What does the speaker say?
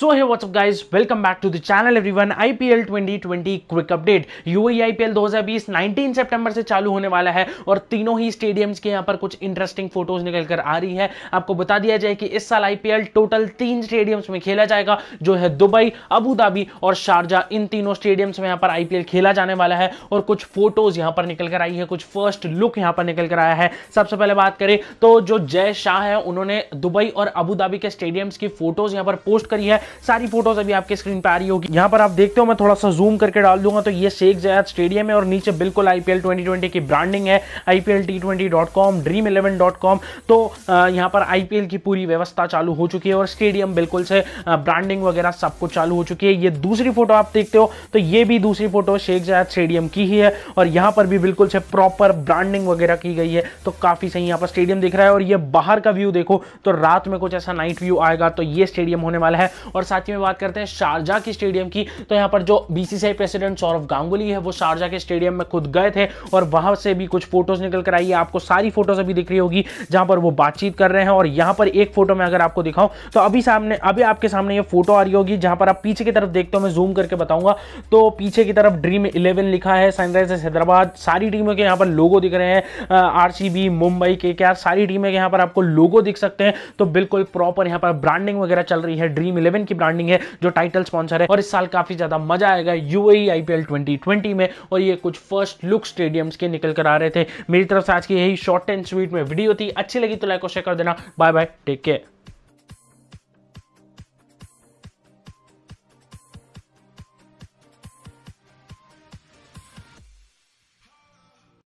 so hey what's up guys welcome back to the channel everyone IPL 2020 quick update UAE IPL 2020 19 सितंबर से चालू होने वाला है और तीनों ही स्टेडियम्स के यहाँ पर कुछ इंटरेस्टिंग फोटोज निकल कर आ रही है आपको बता दिया जाए कि इस साल आईपीएल टोटल तीन स्टेडियम्स में खेला जाएगा जो है दुबई अबू धाबी और शारजा इन तीनों स्टेडियम्स में यहाँ पर एल खेला जाने वाला है और कुछ फोटोज यहाँ पर निकल कर आई है कुछ फर्स्ट लुक यहाँ पर निकल कर आया है सबसे पहले बात करें तो जो जय शाह है उन्होंने दुबई और अबू धाबी के स्टेडियम्स की फोटोज यहाँ पर पोस्ट करी है सारी फोटोज अभी आपके स्क्रीन पर आ रही होगी यहाँ पर आप देखते हो मैं थोड़ा सा जूम करके डाल दूंगा तो ये शेख जयाद स्टेडियम है और नीचे बिल्कुल आईपीएल ट्वेंटी की ब्रांडिंग है IPL T twenty dot com dream eleven dot com तो यहाँ पर आईपीएल की पूरी व्यवस्था चालू हो चुकी है और स्टेडियम बिल्कुल से ब्रांडिंग वगैरह सब कुछ चालू हो चुकी है ये दूसरी फोटो आप देखते हो तो ये भी दूसरी फोटो शेख जयाद स्टेडियम की ही है और यहाँ पर भी बिल्कुल से प्रॉपर ब्रांडिंग वगैरह की गई है तो काफ़ी सही यहाँ पर स्टेडियम दिख रहा है और ये बाहर का व्यू देखो तो रात में कुछ ऐसा नाइट व्यू आएगा तो ये स्टेडियम होने वाला है और साथ ही में बात करते हैं शारजा के स्टेडियम की तो यहाँ पर जो बीसीसीआई प्रेसिडेंट सौरभ गांगुली है वो शारजा के स्टेडियम में खुद गए थे और वहां से भी कुछ फोटोज निकल कर आई है आपको सारी फोटोज अभी दिख रही होगी जहां पर वो बातचीत कर रहे हैं और यहाँ पर एक फोटो में अगर आपको दिखाऊं तो अभी सामने अभी आपके सामने ये फोटो आ रही होगी जहां पर आप पीछे की तरफ देखते हो मैं जूम करके बताऊंगा तो पीछे की तरफ ड्रीम इलेवन लिखा है सनराइजर्स हैदराबाद सारी टीमों के यहाँ पर लोगो दिख रहे हैं आर मुंबई के क्या सारी टीमें के यहाँ पर आपको लोगो दिख सकते हैं तो बिल्कुल प्रॉपर यहाँ पर ब्रांडिंग वगैरह चल रही है ड्रीम इलेवन इलेवन की ब्रांडिंग है जो टाइटल स्पॉन्सर है और इस साल काफी ज्यादा मजा आएगा यूएई आईपीएल 2020 में और ये कुछ फर्स्ट लुक स्टेडियम्स के निकल कर आ रहे थे मेरी तरफ से आज की यही शॉर्ट एंड स्वीट में वीडियो थी अच्छी लगी तो लाइक और शेयर कर देना बाय बाय टेक केयर